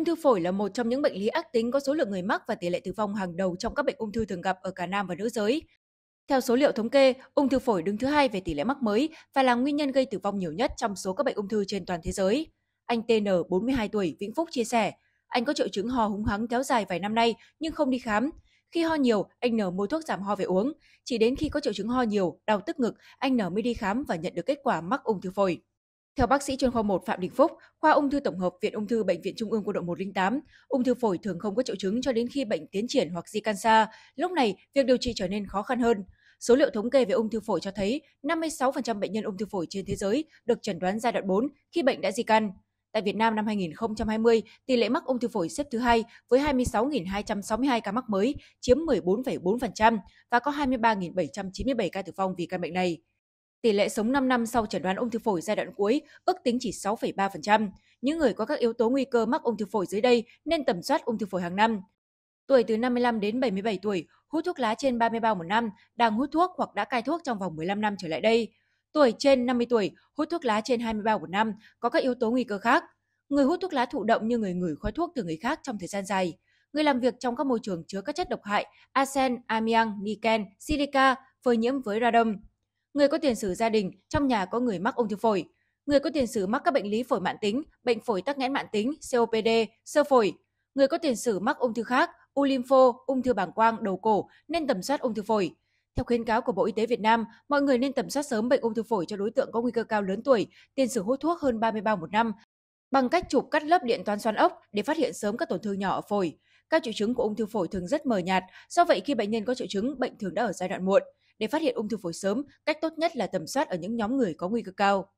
ung thư phổi là một trong những bệnh lý ác tính có số lượng người mắc và tỷ lệ tử vong hàng đầu trong các bệnh ung thư thường gặp ở cả nam và nữ giới. Theo số liệu thống kê, ung thư phổi đứng thứ hai về tỷ lệ mắc mới và là nguyên nhân gây tử vong nhiều nhất trong số các bệnh ung thư trên toàn thế giới. Anh TN, 42 tuổi, Vĩnh Phúc chia sẻ, anh có triệu chứng ho húng hắng kéo dài vài năm nay nhưng không đi khám. Khi ho nhiều, anh nở mua thuốc giảm ho về uống. Chỉ đến khi có triệu chứng ho nhiều, đau tức ngực, anh nở mới đi khám và nhận được kết quả mắc ung thư phổi. Theo bác sĩ chuyên khoa 1 Phạm Đình Phúc, khoa ung thư tổng hợp Viện ung thư Bệnh viện Trung ương Quân đội 108, ung thư phổi thường không có triệu chứng cho đến khi bệnh tiến triển hoặc di căn xa. Lúc này, việc điều trị trở nên khó khăn hơn. Số liệu thống kê về ung thư phổi cho thấy 56% bệnh nhân ung thư phổi trên thế giới được chẩn đoán giai đoạn 4 khi bệnh đã di căn. Tại Việt Nam năm 2020, tỷ lệ mắc ung thư phổi xếp thứ hai với 26.262 ca mắc mới, chiếm 14,4% và có 23.797 ca tử vong vì căn bệnh này. Tỷ lệ sống 5 năm sau chẩn đoán ung thư phổi giai đoạn cuối ước tính chỉ 6,3%. Những người có các yếu tố nguy cơ mắc ung thư phổi dưới đây nên tầm soát ung thư phổi hàng năm. Tuổi từ 55 đến 77 tuổi, hút thuốc lá trên 30 bao một năm, đang hút thuốc hoặc đã cai thuốc trong vòng 15 năm trở lại đây. Tuổi trên 50 tuổi, hút thuốc lá trên 20 bao một năm, có các yếu tố nguy cơ khác. Người hút thuốc lá thụ động như người ngửi khói thuốc từ người khác trong thời gian dài. Người làm việc trong các môi trường chứa các chất độc hại, arsen, amiang, niken, silica, phơi nhiễm với radon, người có tiền sử gia đình trong nhà có người mắc ung thư phổi, người có tiền sử mắc các bệnh lý phổi mạng tính, bệnh phổi tắc nghẽn mạng tính, COPD, sơ phổi, người có tiền sử mắc ung thư khác, u lympho, ung thư bàng quang, đầu cổ nên tầm soát ung thư phổi. Theo khuyến cáo của Bộ Y tế Việt Nam, mọi người nên tầm soát sớm bệnh ung thư phổi cho đối tượng có nguy cơ cao lớn tuổi, tiền sử hút thuốc hơn 30 bao một năm, bằng cách chụp cắt lớp điện toán xoắn ốc để phát hiện sớm các tổn thương nhỏ ở phổi. Các triệu chứng của ung thư phổi thường rất mờ nhạt, do vậy khi bệnh nhân có triệu chứng, bệnh thường đã ở giai đoạn muộn. Để phát hiện ung thư phổi sớm, cách tốt nhất là tầm soát ở những nhóm người có nguy cơ cao.